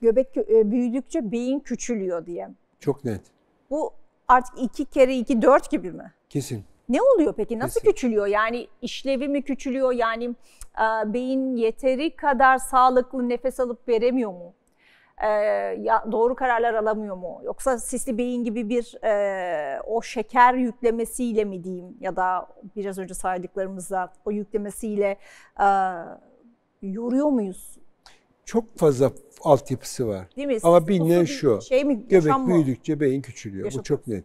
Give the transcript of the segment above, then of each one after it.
göbek e, büyüdükçe beyin küçülüyor diye. Çok net. Bu artık iki kere iki dört gibi mi? Kesin. Ne oluyor peki? Nasıl Kesin. küçülüyor? Yani işlevi mi küçülüyor? Yani e, beyin yeteri kadar sağlıklı nefes alıp veremiyor mu? E, ya, doğru kararlar alamıyor mu? Yoksa sisli beyin gibi bir e, o şeker yüklemesiyle mi diyeyim ya da biraz önce saydıklarımızla o yüklemesiyle e, yoruyor muyuz çok fazla altyapısı var. Değil mi? Ama bilinen şu. Şey mi, göbek mı? büyüdükçe beyin küçülüyor. Yaşam Bu çok net.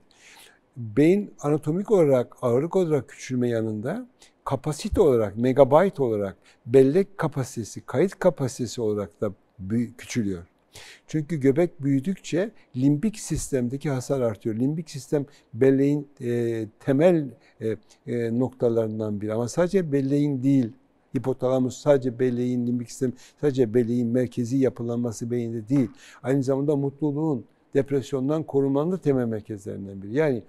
Beyin anatomik olarak, ağırlık olarak küçülme yanında kapasite olarak, megabayt olarak, bellek kapasitesi, kayıt kapasitesi olarak da küçülüyor. Çünkü göbek büyüdükçe limbik sistemdeki hasar artıyor. Limbik sistem belleğin e, temel e, e, noktalarından biri ama sadece belleğin değil Hipotalamus sadece beleğin limbik sistem, sadece beleğin merkezi yapılanması beyinde değil. Aynı zamanda mutluluğun, depresyondan korunmanın da temel merkezlerinden biri. Yani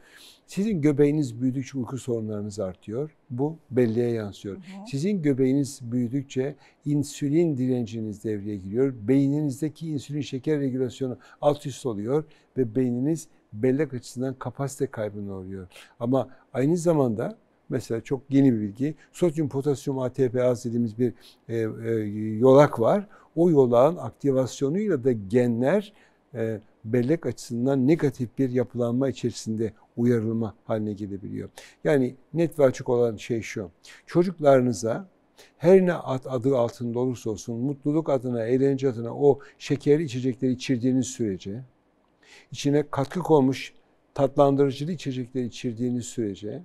sizin göbeğiniz büyüdükçe uyku sorunlarınız artıyor. Bu belleğe yansıyor. Hı hı. Sizin göbeğiniz büyüdükçe insülin direnciniz devreye giriyor. Beyninizdeki insülin şeker regülasyonu alt üst oluyor ve beyniniz bellek açısından kapasite kaybına uğruyor. Ama aynı zamanda Mesela çok yeni bir bilgi. Sodyum potasyum ATPaz dediğimiz bir e, e, yolak var. O yolağın aktivasyonuyla da genler e, bellek açısından negatif bir yapılanma içerisinde uyarılma haline gelebiliyor. Yani net ve açık olan şey şu. Çocuklarınıza her ne adı altında olursa olsun mutluluk adına, eğlence adına o şekerli içecekleri içirdiğiniz sürece, içine katkı konmuş tatlandırıcılı içecekleri içirdiğiniz sürece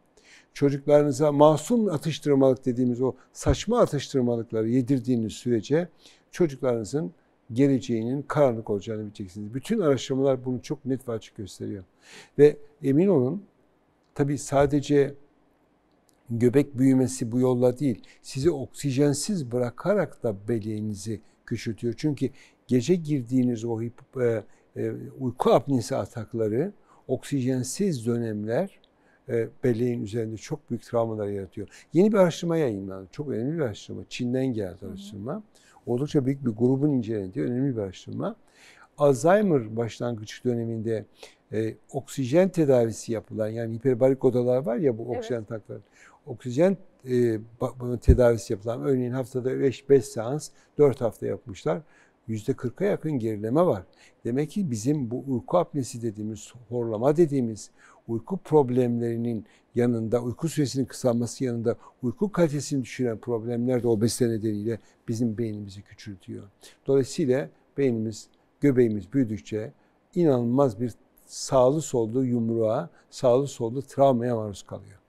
çocuklarınıza masum atıştırmalık dediğimiz o saçma atıştırmalıkları yedirdiğiniz sürece çocuklarınızın geleceğinin karanlık olacağını bileceksiniz. Bütün araştırmalar bunu çok net ve açık gösteriyor. Ve emin olun tabi sadece göbek büyümesi bu yolla değil, sizi oksijensiz bırakarak da beleğinizi küçültüyor. Çünkü gece girdiğiniz o hip, e, e, uyku apnesi atakları, oksijensiz dönemler e, belleğin üzerinde çok büyük travmalar yaratıyor. Yeni bir araştırma yayınlandı. Çok önemli bir araştırma. Çin'den geldi araştırma. Oldukça büyük bir grubun incelendiği önemli bir araştırma. Alzheimer başlangıç döneminde e, oksijen tedavisi yapılan yani hiperbarik odalar var ya bu oksijen evet. takları. Oksijen e, tedavisi yapılan örneğin haftada 5 5 seans 4 hafta yapmışlar. %40'a yakın gerileme var. Demek ki bizim bu uyku apnesi dediğimiz, horlama dediğimiz uyku problemlerinin yanında, uyku süresinin kısalması yanında uyku kalitesini düşüren problemler de obezite nedeniyle bizim beynimizi küçültüyor. Dolayısıyla beynimiz, göbeğimiz büyüdükçe inanılmaz bir sağlı sollu yumruğa, sağlı sollu travmaya maruz kalıyor.